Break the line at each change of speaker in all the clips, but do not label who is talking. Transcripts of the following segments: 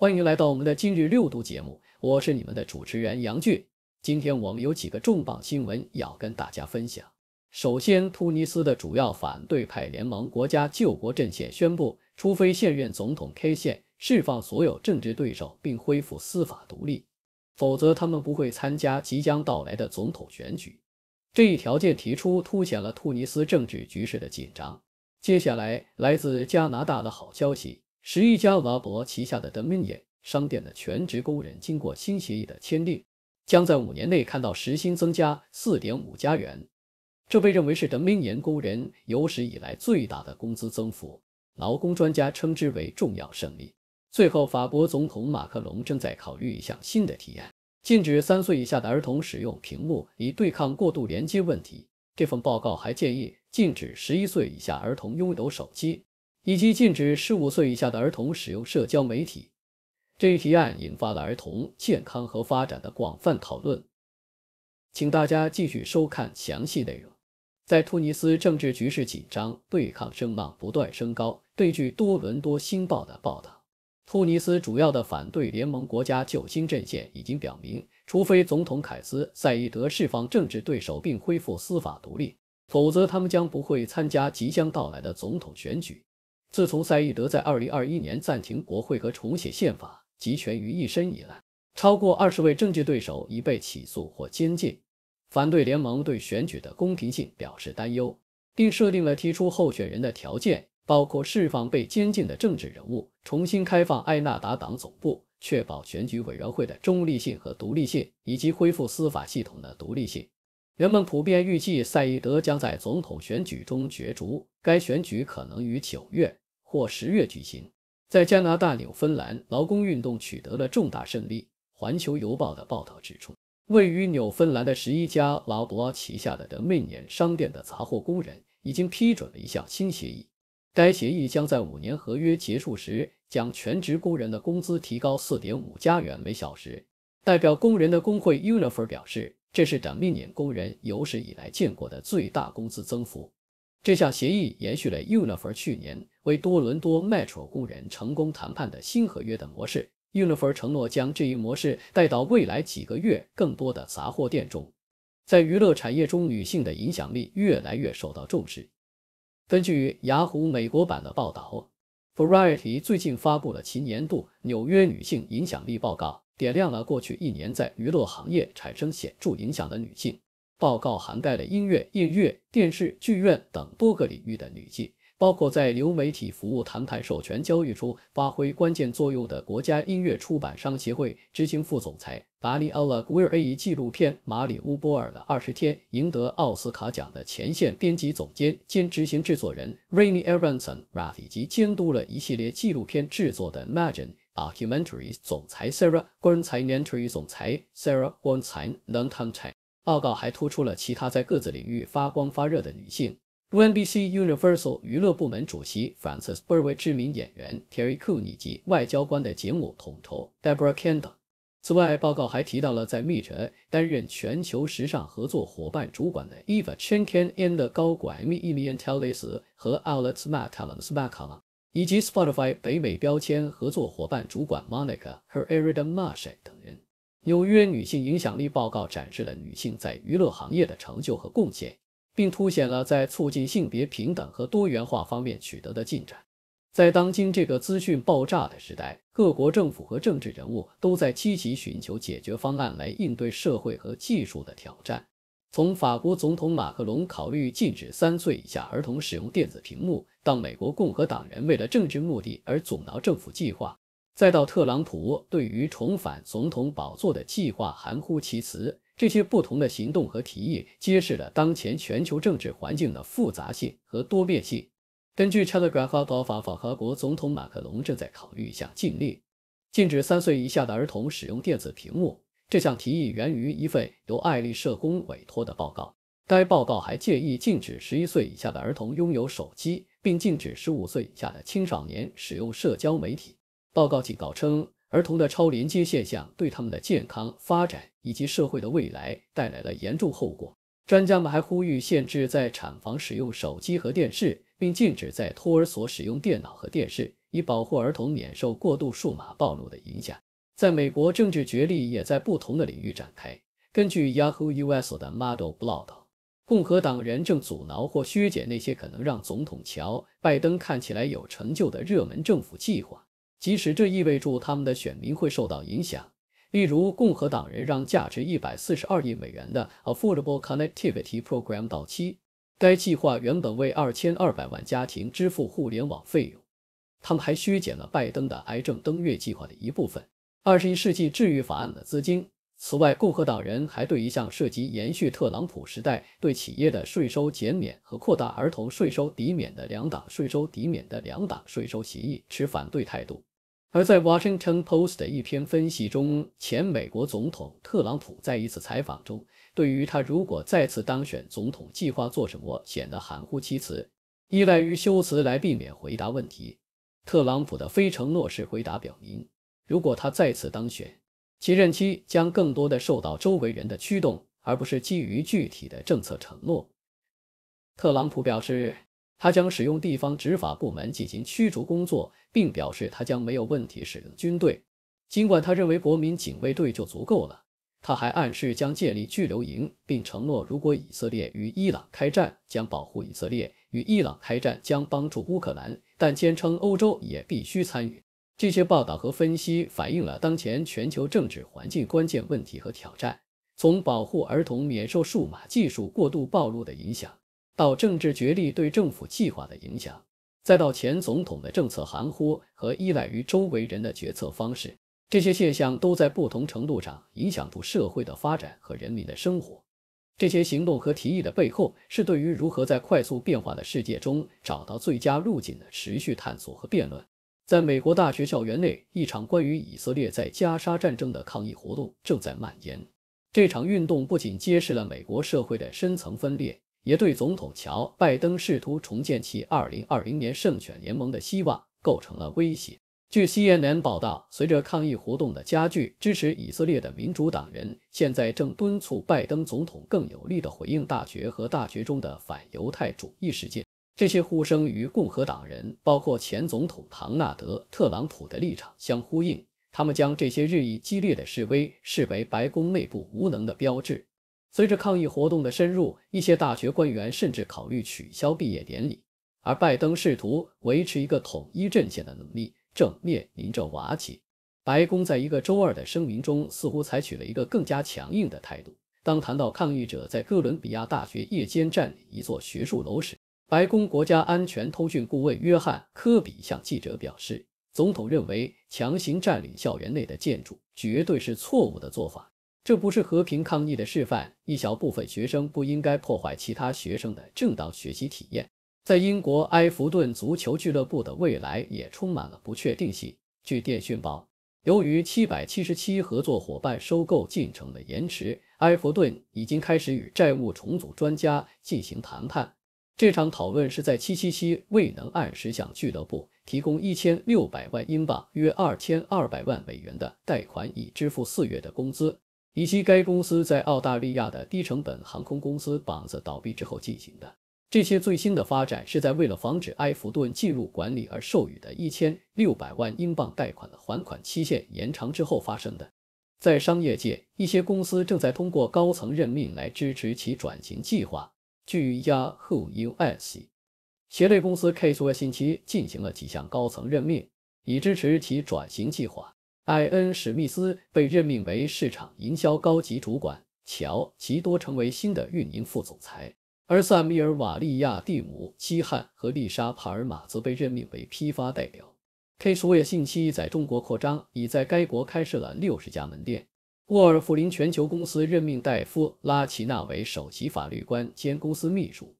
欢迎来到我们的今日六度节目，我是你们的主持人杨俊。今天我们有几个重磅新闻要跟大家分享。首先，突尼斯的主要反对派联盟国家救国阵线宣布，除非现任总统 K 线释放所有政治对手并恢复司法独立，否则他们不会参加即将到来的总统选举。这一条件提出，凸显了突尼斯政治局势的紧张。接下来，来自加拿大的好消息。十一家瓦博旗下的德明眼商店的全职工人，经过新协议的签订，将在五年内看到时薪增加四点五加元。这被认为是德明眼工人有史以来最大的工资增幅。劳工专家称之为重要胜利。最后，法国总统马克龙正在考虑一项新的提案，禁止三岁以下的儿童使用屏幕，以对抗过度连接问题。这份报告还建议禁止十一岁以下儿童拥有手机。以及禁止十五岁以下的儿童使用社交媒体，这一提案引发了儿童健康和发展的广泛讨论。请大家继续收看详细内容。在突尼斯，政治局势紧张，对抗声浪不断升高。对据多伦多星报的报道，突尼斯主要的反对联盟国家救星阵线已经表明，除非总统凯斯赛义德释放政治对手并恢复司法独立，否则他们将不会参加即将到来的总统选举。自从赛义德在二零二一年暂停国会和重写宪法集权于一身以来，超过二十位政治对手已被起诉或监禁。反对联盟对选举的公平性表示担忧，并设定了提出候选人的条件，包括释放被监禁的政治人物、重新开放艾纳达党总部、确保选举委员会的中立性和独立性，以及恢复司法系统的独立性。人们普遍预计赛义德将在总统选举中角逐，该选举可能于九月。或十月举行，在加拿大纽芬兰，劳工运动取得了重大胜利。环球邮报的报道指出，位于纽芬兰的十一家劳博旗下的德妹年商店的杂货工人已经批准了一项新协议。该协议将在五年合约结束时，将全职工人的工资提高四点五加元每小时。代表工人的工会 Unifor 表示，这是德妹年工人有史以来见过的最大工资增幅。这项协议延续了 Unifor 去年。为多伦多 Metro 工人成功谈判的新合约的模式，Unifor 承诺将这一模式带到未来几个月更多的杂货店中。在娱乐产业中，女性的影响力越来越受到重视。根据雅虎美国版的报道，《Variety》最近发布了其年度纽约女性影响力报告，点亮了过去一年在娱乐行业产生显著影响的女性。报告涵盖了音乐、音乐、电视、剧院等多个领域的女性。包括在流媒体服务谈判、授权交易处发挥关键作用的国家音乐出版商协会执行副总裁达尼奥拉·威尔埃；纪录片《马里乌波尔的二十天》赢得奥斯卡奖的前线编辑总监兼执行制作人 Rainy e v 瑞 n 埃文森；以及监督了一系列纪录片制作的 Imagine d o c u m e n t a r y 总裁 Sarah d o c i n e n t a r y 总裁 Sarah w e o n g t t a n 报告还突出了其他在各自领域发光发热的女性。NBC Universal 娱乐部门主席 Francis b u r b a 知名演员 Terry k u n 以及外交官的节目统筹 Deborah Kendall。此外，报告还提到了在 Meet 担任全球时尚合作伙伴主管的 Eva c h e n k i n 的高管 Mimi t a l l i s 和 Alex m a c a l l u n Smakal 以及 Spotify 北美标签合作伙伴主管 Monica Herrera d m a r h 等人。纽约女性影响力报告展示了女性在娱乐行业的成就和贡献。并凸显了在促进性别平等和多元化方面取得的进展。在当今这个资讯爆炸的时代，各国政府和政治人物都在积极寻求解决方案来应对社会和技术的挑战。从法国总统马克龙考虑禁止三岁以下儿童使用电子屏幕，到美国共和党人为了政治目的而阻挠政府计划，再到特朗普对于重返总统宝座的计划含糊其辞。这些不同的行动和提议揭示了当前全球政治环境的复杂性和多变性。根据《Telegraph 报道，法国总统马克龙正在考虑一项禁令，禁止三岁以下的儿童使用电子屏幕。这项提议源于一份由爱丽舍工委托的报告。该报告还建议禁止十一岁以下的儿童拥有手机，并禁止十五岁以下的青少年使用社交媒体。报告警告称。儿童的超连接现象对他们的健康发展以及社会的未来带来了严重后果。专家们还呼吁限制在产房使用手机和电视，并禁止在托儿所使用电脑和电视，以保护儿童免受过度数码暴露的影响。在美国，政治角力也在不同的领域展开。根据 Yahoo US 的 Model Blog，共和党人正阻挠或削减那些可能让总统乔拜登看起来有成就的热门政府计划。即使这意味着他们的选民会受到影响，例如共和党人让价值一百四十二亿美元的 Affordable Connectivity Program 到期，该计划原本为二千二百万家庭支付互联网费用。他们还削减了拜登的癌症登月计划的一部分，二十一世纪治愈法案的资金。此外，共和党人还对一项涉及延续特朗普时代对企业的税收减免和扩大儿童税收抵免的两党税收抵免的两党税收协议持反对态度。而在《Washington Post》的一篇分析中，前美国总统特朗普在一次采访中，对于他如果再次当选总统计划做什么，显得含糊其辞，依赖于修辞来避免回答问题。特朗普的非承诺式回答表明，如果他再次当选，其任期将更多的受到周围人的驱动，而不是基于具体的政策承诺。特朗普表示。他将使用地方执法部门进行驱逐工作，并表示他将没有问题使用军队，尽管他认为国民警卫队就足够了。他还暗示将建立拘留营，并承诺如果以色列与伊朗开战，将保护以色列与伊朗开战将帮助乌克兰，但坚称欧洲也必须参与。这些报道和分析反映了当前全球政治环境关键问题和挑战，从保护儿童免受数码技术过度暴露的影响。到政治决力对政府计划的影响，再到前总统的政策含糊和依赖于周围人的决策方式，这些现象都在不同程度上影响着社会的发展和人民的生活。这些行动和提议的背后，是对于如何在快速变化的世界中找到最佳路径的持续探索和辩论。在美国大学校园内，一场关于以色列在加沙战争的抗议活动正在蔓延。这场运动不仅揭示了美国社会的深层分裂。也对总统乔·拜登试图重建其2020年胜选联盟的希望构成了威胁。据《CNN 报》报道，随着抗议活动的加剧，支持以色列的民主党人现在正敦促拜登总统更有力的回应大学和大学中的反犹太主义事件。这些呼声与共和党人，包括前总统唐纳德·特朗普的立场相呼应。他们将这些日益激烈的示威视为白宫内部无能的标志。随着抗议活动的深入，一些大学官员甚至考虑取消毕业典礼。而拜登试图维持一个统一阵线的能力正面临着瓦解。白宫在一个周二的声明中，似乎采取了一个更加强硬的态度。当谈到抗议者在哥伦比亚大学夜间占领一座学术楼时，白宫国家安全通讯顾问约翰·科比向记者表示，总统认为强行占领校园内的建筑绝对是错误的做法。这不是和平抗议的示范。一小部分学生不应该破坏其他学生的正当学习体验。在英国埃弗顿足球俱乐部的未来也充满了不确定性。据电讯报，由于七百七十七合作伙伴收购进程的延迟，埃弗顿已经开始与债务重组专家进行谈判。这场讨论是在七七七未能按时向俱乐部提供一千六百万英镑（约二千二百万美元）的贷款以支付四月的工资。以及该公司在澳大利亚的低成本航空公司膀子倒闭之后进行的这些最新的发展，是在为了防止埃弗顿进入管理而授予的一千六百万英镑贷款的还款期限延长之后发生的。在商业界，一些公司正在通过高层任命来支持其转型计划。据 Yahoo US，鞋类公司 k i s w a 信期进行了几项高层任命，以支持其转型计划。艾恩·史密斯被任命为市场营销高级主管，乔·齐多成为新的运营副总裁，而萨米尔·瓦利亚蒂姆、西汉和丽莎·帕尔玛则被任命为批发代表。k s u i 信息在中国扩张，已在该国开设了六十家门店。沃尔夫林全球公司任命戴夫·拉齐纳为首席法律官兼公司秘书。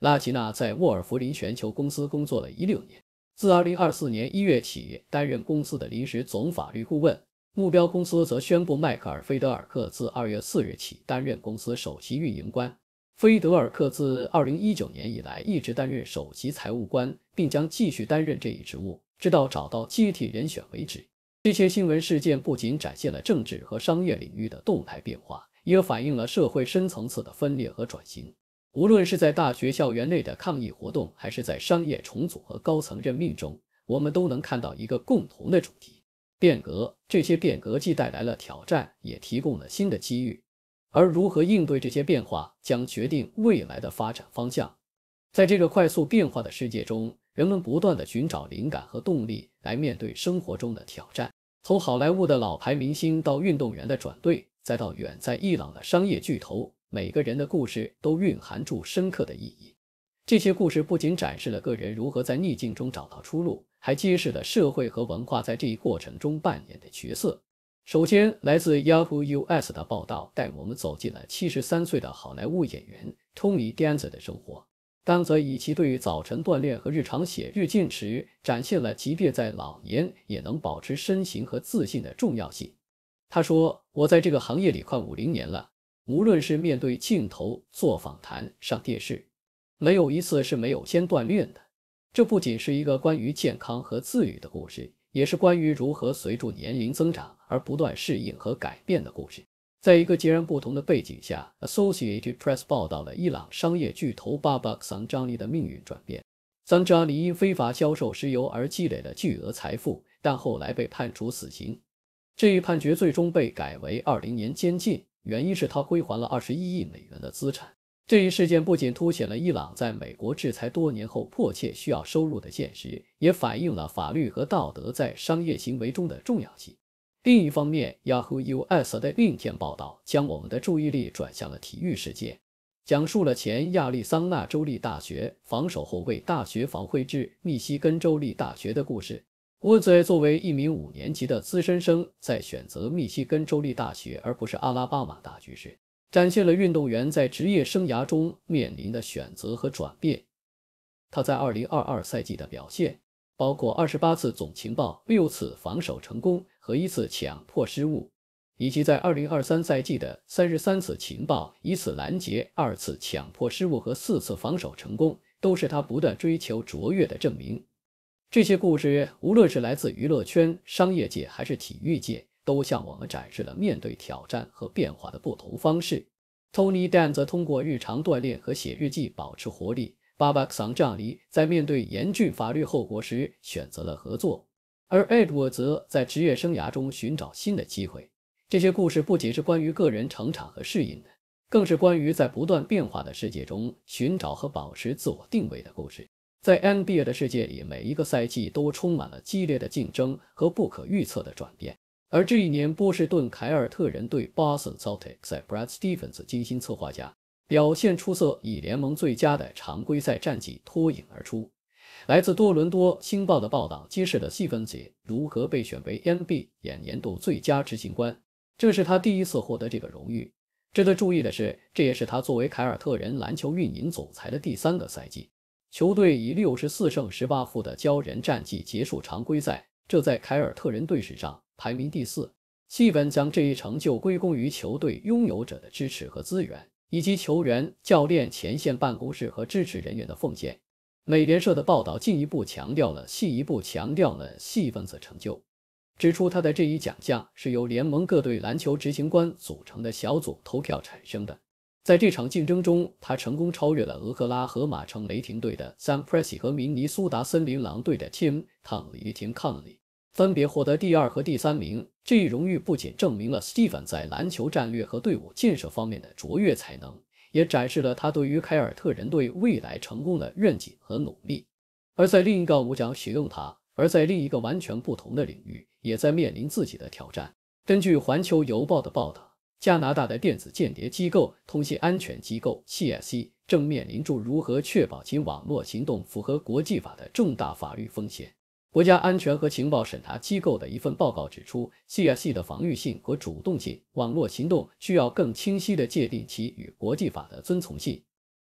拉齐纳在沃尔弗林全球公司工作了一六年。自二零二四年一月起担任公司的临时总法律顾问，目标公司则宣布迈克尔·菲德尔克自二月四日起担任公司首席运营官。菲德尔克自二零一九年以来一直担任首席财务官，并将继续担任这一职务，直到找到接替人选为止。这些新闻事件不仅展现了政治和商业领域的动态变化，也反映了社会深层次的分裂和转型。无论是在大学校园内的抗议活动，还是在商业重组和高层任命中，我们都能看到一个共同的主题：变革。这些变革既带来了挑战，也提供了新的机遇。而如何应对这些变化，将决定未来的发展方向。在这个快速变化的世界中，人们不断地寻找灵感和动力来面对生活中的挑战。从好莱坞的老牌明星到运动员的转队，再到远在伊朗的商业巨头。每个人的故事都蕴含住深刻的意义。这些故事不仅展示了个人如何在逆境中找到出路，还揭示了社会和文化在这一过程中扮演的角色。首先，来自 Yahoo US 的报道带我们走进了七十三岁的好莱坞演员 Tony Danza 的生活。当则以其对于早晨锻炼和日常写日记时，展现了即便在老年也能保持身形和自信的重要性。他说：“我在这个行业里快五零年了。”无论是面对镜头做访谈、上电视，没有一次是没有先锻炼的。这不仅是一个关于健康和自愈的故事，也是关于如何随着年龄增长而不断适应和改变的故事。在一个截然不同的背景下，《Associated Press》报道了伊朗商业巨头巴巴桑扎利的命运转变。桑扎利因非法销售石油而积累了巨额财富，但后来被判处死刑，这一判决最终被改为二零年监禁。原因是他归还了二十一亿美元的资产。这一事件不仅凸显了伊朗在美国制裁多年后迫切需要收入的现实，也反映了法律和道德在商业行为中的重要性。另一方面，Yahoo US 的另一篇报道将我们的注意力转向了体育世界，讲述了前亚利桑那州立大学防守后卫大学防绘制密西根州立大学的故事。乌贼作为一名五年级的资深生，在选择密西根州立大学而不是阿拉巴马大学时，展现了运动员在职业生涯中面临的选择和转变。他在2022赛季的表现，包括28次总情报、六次防守成功和一次强迫失误，以及在2023赛季的33次情报、一次拦截、二次强迫失误和四次防守成功，都是他不断追求卓越的证明。这些故事，无论是来自娱乐圈、商业界还是体育界，都向我们展示了面对挑战和变化的不同方式。Tony Dan 则通过日常锻炼和写日记保持活力；Babak s a n j a i 在面对严峻法律后果时选择了合作；而 Edward 则在职业生涯中寻找新的机会。这些故事不仅是关于个人成长和适应的，更是关于在不断变化的世界中寻找和保持自我定位的故事。在 NBA 的世界里，每一个赛季都充满了激烈的竞争和不可预测的转变。而这一年，波士顿凯尔特人队，b o s Celtics 在 Brad Stevens 精心策划下，表现出色，以联盟最佳的常规赛战绩脱颖而出。来自多伦多星报的报道揭示了 s t e v e n 如何被选为 NBA 年度最佳执行官，这是他第一次获得这个荣誉。值得注意的是，这也是他作为凯尔特人篮球运营总裁的第三个赛季。球队以六十四胜十八负的骄人战绩结束常规赛，这在凯尔特人队史上排名第四。细文将这一成就归功于球队拥有者的支持和资源，以及球员、教练、前线办公室和支持人员的奉献。美联社的报道进一步强调了细文的成就，指出他的这一奖项是由联盟各队篮球执行官组成的小组投票产生的。在这场竞争中，他成功超越了俄克拉荷马城雷霆队的 Sam p r e s s y 和明尼苏达森林狼队的 Tim Thomas，力抗力，分别获得第二和第三名。这一荣誉不仅证明了 s t e v e n 在篮球战略和队伍建设方面的卓越才能，也展示了他对于凯尔特人队未来成功的愿景和努力。而在另一个无奖使用他而在另一个完全不同的领域，也在面临自己的挑战。根据《环球邮报》的报道。加拿大的电子间谍机构通信安全机构 c s e 正面临着如何确保其网络行动符合国际法的重大法律风险。国家安全和情报审查机构的一份报告指出 c s e 的防御性和主动性网络行动需要更清晰的界定其与国际法的遵从性。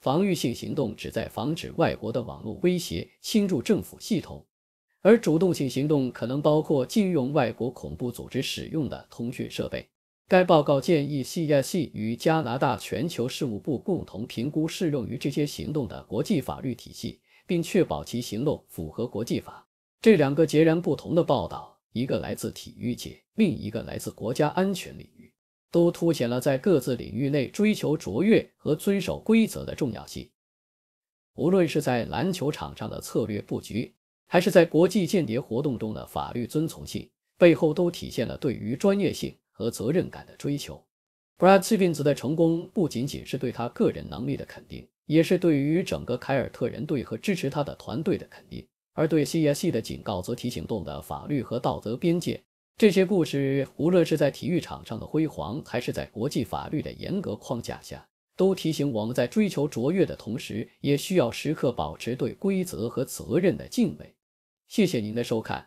防御性行动旨在防止外国的网络威胁侵入政府系统，而主动性行动可能包括禁用外国恐怖组织使用的通讯设备。该报告建议 CSC 与加拿大全球事务部共同评估适用于这些行动的国际法律体系，并确保其行动符合国际法。这两个截然不同的报道，一个来自体育界，另一个来自国家安全领域，都凸显了在各自领域内追求卓越和遵守规则的重要性。无论是在篮球场上的策略布局，还是在国际间谍活动中的法律遵从性，背后都体现了对于专业性。和责任感的追求。Brad Stevens 的成功不仅仅是对他个人能力的肯定，也是对于整个凯尔特人队和支持他的团队的肯定。而对 c s e 的警告则提醒动了法律和道德边界。这些故事，无论是在体育场上的辉煌，还是在国际法律的严格框架下，都提醒我们在追求卓越的同时，也需要时刻保持对规则和责任的敬畏。谢谢您的收看。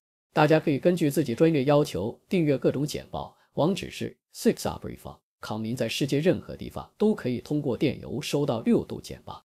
大家可以根据自己专业要求订阅各种简报，网址是 s i x u b r i e f c o m 在世界任何地方都可以通过电邮收到六度简报。